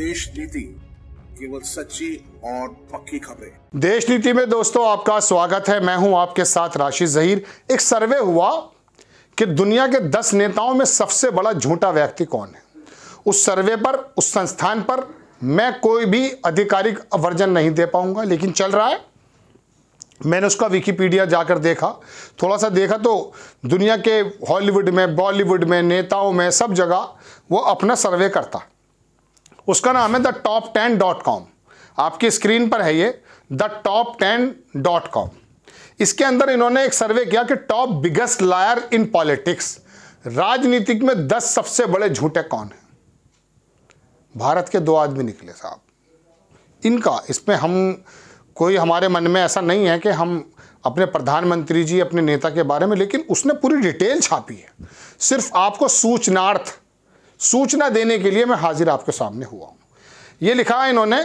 देश नीति केवल सच्ची और पक्की खबरें देश नीति में दोस्तों आपका स्वागत है मैं हूं आपके साथ राशि जहीर एक सर्वे हुआ कि दुनिया के दस नेताओं में सबसे बड़ा झूठा व्यक्ति कौन है उस सर्वे पर उस संस्थान पर मैं कोई भी आधिकारिक वर्जन नहीं दे पाऊंगा लेकिन चल रहा है मैंने उसका विकीपीडिया जाकर देखा थोड़ा सा देखा तो दुनिया के हॉलीवुड में बॉलीवुड में नेताओं में सब जगह वो अपना सर्वे करता उसका नाम है the top ten dot com आपकी स्क्रीन पर है ये the top ten dot com इसके अंदर इन्होंने एक सर्वे किया कि top biggest liar in politics राजनीतिक में दस सबसे बड़े झूठे कौन हैं भारत के दो आदमी निकले साहब इनका इसमें हम कोई हमारे मन में ऐसा नहीं है कि हम अपने प्रधानमंत्री जी अपने नेता के बारे में लेकिन उसने पूरी डिटेल छापी है सिर्फ आपको सूचनार्थ सूचना देने के लिए मैं हाजिर आपके सामने हुआ हूँ ये लिखा है इन्होंने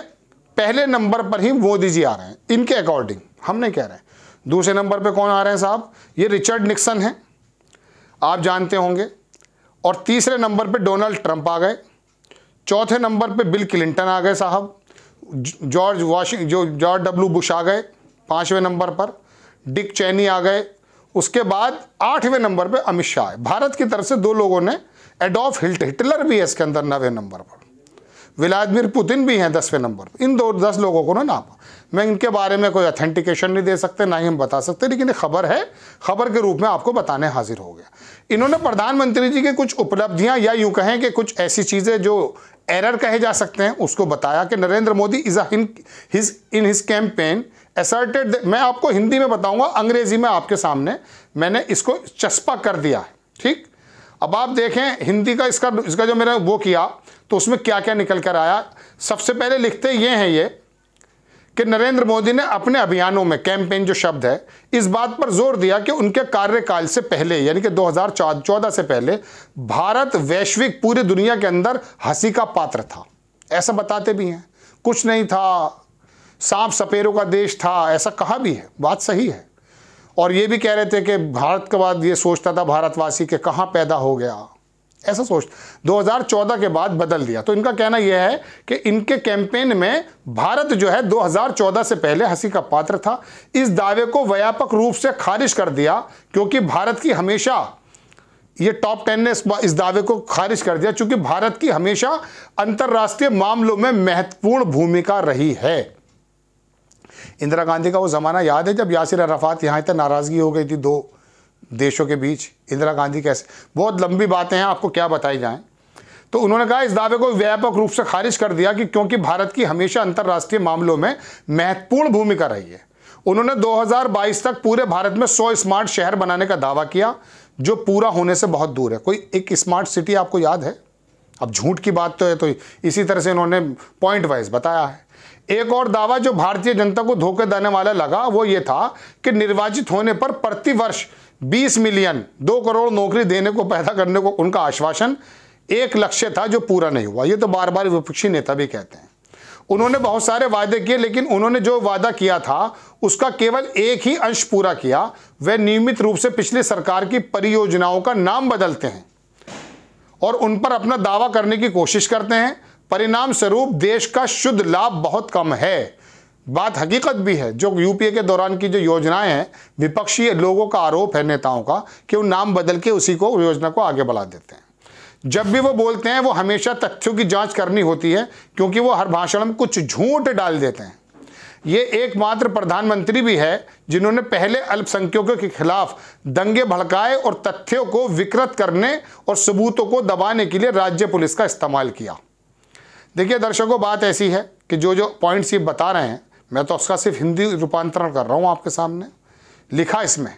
पहले नंबर पर ही मोदी जी आ रहे हैं इनके अकॉर्डिंग हम नहीं कह रहे हैं दूसरे नंबर पर कौन आ रहे हैं साहब ये रिचर्ड निक्सन हैं आप जानते होंगे और तीसरे नंबर पर डोनाल्ड ट्रंप आ गए चौथे नंबर पर बिल क्लिंटन आ गए साहब जॉर्ज वाशिंग जो जॉर्ज डब्ल्यू बुश आ गए पाँचवें नंबर पर डिक चैनी आ गए उसके बाद आठवें नंबर पे अमित शाह भारत की तरफ से दो लोगों ने एडोफ हिल्ट हिटलर भी है इसके अंदर नवे नंबर पर व्लादिमिर पुतिन भी हैं दसवें नंबर पर इन दो दस लोगों को ना नापा मैं इनके बारे में कोई ऑथेंटिकेशन नहीं दे सकते ना ही हम बता सकते लेकिन खबर है खबर के रूप में आपको बताने हाजिर हो गया इन्होंने प्रधानमंत्री जी की कुछ उपलब्धियां या यूँ कहें कि कुछ ऐसी चीज़ें जो एरर कहे जा सकते हैं उसको बताया कि Narendra Modi is on his in his campaign asserted मैं आपको हिंदी में बताऊंगा अंग्रेजी में आपके सामने मैंने इसको चस्पा कर दिया है ठीक अब आप देखें हिंदी का इसका इसका जो मैंने वो किया तो उसमें क्या क्या निकल कर आया सबसे पहले लिखते ये हैं ये कि नरेंद्र मोदी ने अपने अभियानों में कैंपेन जो शब्द है इस बात पर जोर दिया कि उनके कार्यकाल से पहले यानी कि 2014 से पहले भारत वैश्विक पूरी दुनिया के अंदर हंसी का पात्र था ऐसा बताते भी हैं कुछ नहीं था सांप सपेरों का देश था ऐसा कहा भी है बात सही है और ये भी कह रहे थे कि भारत के बाद ये सोचता था भारतवासी के कहाँ पैदा हो गया ऐसा सोच 2014 के बाद बदल दिया तो इनका कहना यह है कि इनके कैंपेन में भारत जो है 2014 से पहले हंसी का पात्र था इस दावे को व्यापक रूप से खारिज कर दिया क्योंकि भारत की हमेशा ये टॉप टेन ने इस दावे को खारिज कर दिया क्योंकि भारत की हमेशा अंतर्राष्ट्रीय मामलों में महत्वपूर्ण भूमिका रही है इंदिरा गांधी का वो ज़माना याद है जब यासिर अरफात यहाँ तक नाराज़गी हो गई थी दो देशों के बीच इंदिरा गांधी कैसे बहुत लंबी बातें हैं आपको क्या बताई जाएँ तो उन्होंने कहा इस दावे को व्यापक रूप से खारिज कर दिया कि क्योंकि भारत की हमेशा अंतर्राष्ट्रीय मामलों में महत्वपूर्ण भूमिका रही है उन्होंने 2022 तक पूरे भारत में 100 स्मार्ट शहर बनाने का दावा किया जो पूरा होने से बहुत दूर है कोई एक स्मार्ट सिटी आपको याद है अब झूठ की बात तो है तो इसी तरह से उन्होंने पॉइंट वाइज बताया है एक और दावा जो भारतीय जनता को धोखे देने वाला लगा वो ये था कि निर्वाचित होने पर प्रतिवर्ष 20 मिलियन दो करोड़ नौकरी देने को पैदा करने को उनका आश्वासन एक लक्ष्य था जो पूरा नहीं हुआ ये तो बार बार विपक्षी नेता भी कहते हैं उन्होंने बहुत सारे वायदे किए लेकिन उन्होंने जो वादा किया था उसका केवल एक ही अंश पूरा किया वह नियमित रूप से पिछली सरकार की परियोजनाओं का नाम बदलते हैं और उन पर अपना दावा करने की कोशिश करते हैं परिणाम स्वरूप देश का शुद्ध लाभ बहुत कम है बात हकीकत भी है जो यूपीए के दौरान की जो योजनाएं हैं विपक्षी लोगों का आरोप है नेताओं का कि वो नाम बदल के उसी को योजना को आगे बढ़ा देते हैं जब भी वो बोलते हैं वो हमेशा तथ्यों की जांच करनी होती है क्योंकि वो हर भाषण में कुछ झूठ डाल देते हैं ये एकमात्र प्रधानमंत्री भी है जिन्होंने पहले अल्पसंख्यकों के खिलाफ दंगे भड़काए और तथ्यों को विकृत करने और सबूतों को दबाने के लिए राज्य पुलिस का इस्तेमाल किया देखिए दर्शकों बात ऐसी है कि जो जो पॉइंट्स ये बता रहे हैं मैं तो उसका सिर्फ हिंदी रूपांतरण कर रहा हूँ आपके सामने लिखा इसमें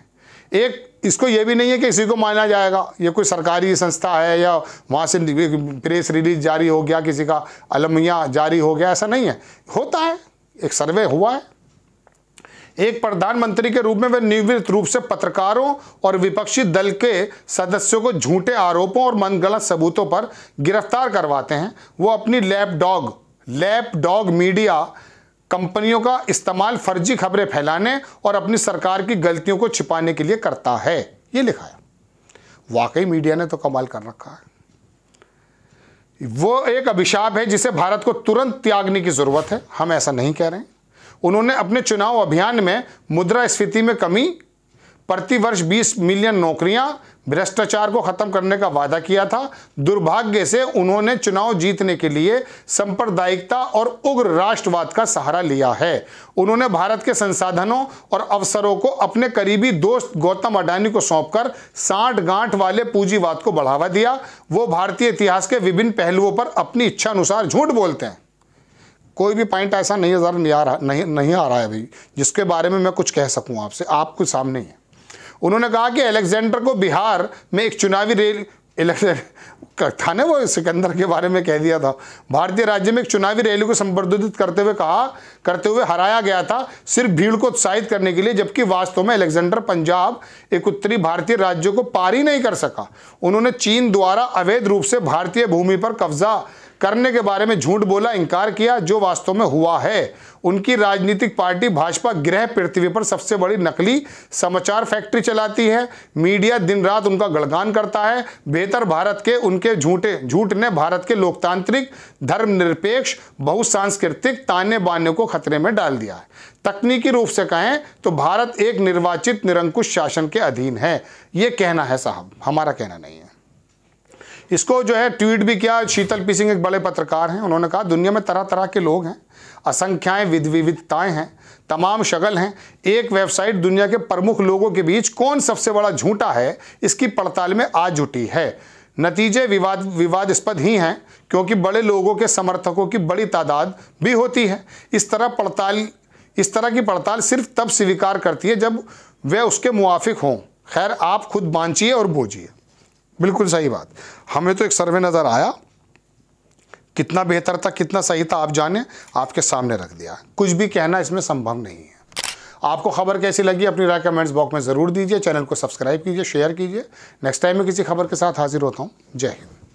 एक इसको ये भी नहीं है कि इसी को माना जाएगा ये कोई सरकारी संस्था है या वहाँ से प्रेस रिलीज जारी हो गया किसी का अलमिया जारी हो गया ऐसा नहीं है होता है एक सर्वे हुआ है एक प्रधानमंत्री के रूप में वे निवृत्त रूप से पत्रकारों और विपक्षी दल के सदस्यों को झूठे आरोपों और मनगलत सबूतों पर गिरफ्तार करवाते हैं वो अपनी लैपडॉग लैपडॉग मीडिया कंपनियों का इस्तेमाल फर्जी खबरें फैलाने और अपनी सरकार की गलतियों को छिपाने के लिए करता है ये लिखा है वाकई मीडिया ने तो कमाल कर रखा है वो एक अभिशाप है जिसे भारत को तुरंत त्यागने की ज़रूरत है हम ऐसा नहीं कह रहे हैं उन्होंने अपने चुनाव अभियान में मुद्रा स्फीति में कमी प्रतिवर्ष 20 मिलियन नौकरियां भ्रष्टाचार को खत्म करने का वादा किया था दुर्भाग्य से उन्होंने चुनाव जीतने के लिए सांप्रदायिकता और उग्र राष्ट्रवाद का सहारा लिया है उन्होंने भारत के संसाधनों और अवसरों को अपने करीबी दोस्त गौतम अडानी को सौंपकर साठ गांठ वाले पूंजीवाद को बढ़ावा दिया वो भारतीय इतिहास के विभिन्न पहलुओं पर अपनी इच्छा अनुसार झूठ बोलते हैं कोई भी पॉइंट ऐसा नहीं नज़र नहीं आ रहा नहीं नहीं आ रहा है भाई जिसके बारे में मैं कुछ कह सकूं आपसे आपके सामने ही उन्होंने कहा कि अलेक्जेंडर को बिहार में एक चुनावी रेल इलेक्शन था ना वो सिकंदर के बारे में कह दिया था भारतीय राज्य में एक चुनावी रैली को संबोधित करते हुए कहा करते हुए हराया गया था सिर्फ भीड़ को उत्साहित करने के लिए जबकि वास्तव में अलेक्जेंडर पंजाब एक उत्तरी भारतीय राज्यों को पार ही नहीं कर सका उन्होंने चीन द्वारा अवैध रूप से भारतीय भूमि पर कब्जा करने के बारे में झूठ बोला इनकार किया जो वास्तव में हुआ है उनकी राजनीतिक पार्टी भाजपा गृह पृथ्वी पर सबसे बड़ी नकली समाचार फैक्ट्री चलाती है मीडिया दिन रात उनका गणगान करता है बेहतर भारत के उनके झूठे झूठ ने भारत के लोकतांत्रिक धर्मनिरपेक्ष बहुसांस्कृतिक ताने बाने को खतरे में डाल दिया है तकनीकी रूप से कहें तो भारत एक निर्वाचित निरंकुश शासन के अधीन है ये कहना है साहब हमारा कहना नहीं है इसको जो है ट्वीट भी किया शीतल पी सिंह एक बड़े पत्रकार हैं उन्होंने कहा दुनिया में तरह तरह के लोग हैं असंख्याएं विध विविधताएँ हैं तमाम शगल हैं एक वेबसाइट दुनिया के प्रमुख लोगों के बीच कौन सबसे बड़ा झूठा है इसकी पड़ताल में आज जुटी है नतीजे विवाद विवादस्पद ही हैं क्योंकि बड़े लोगों के समर्थकों की बड़ी तादाद भी होती है इस तरह पड़ताल इस तरह की पड़ताल सिर्फ तब स्वीकार करती है जब वे उसके मुआफिक हों खैर आप खुद बांचिए और बोझिए बिल्कुल सही बात हमें तो एक सर्वे नज़र आया कितना बेहतर था कितना सही था आप जाने आपके सामने रख दिया कुछ भी कहना इसमें संभव नहीं है आपको खबर कैसी लगी अपनी राय कमेंट्स बॉक्स में ज़रूर दीजिए चैनल को सब्सक्राइब कीजिए शेयर कीजिए नेक्स्ट टाइम में किसी खबर के साथ हाजिर होता हूँ जय हिंद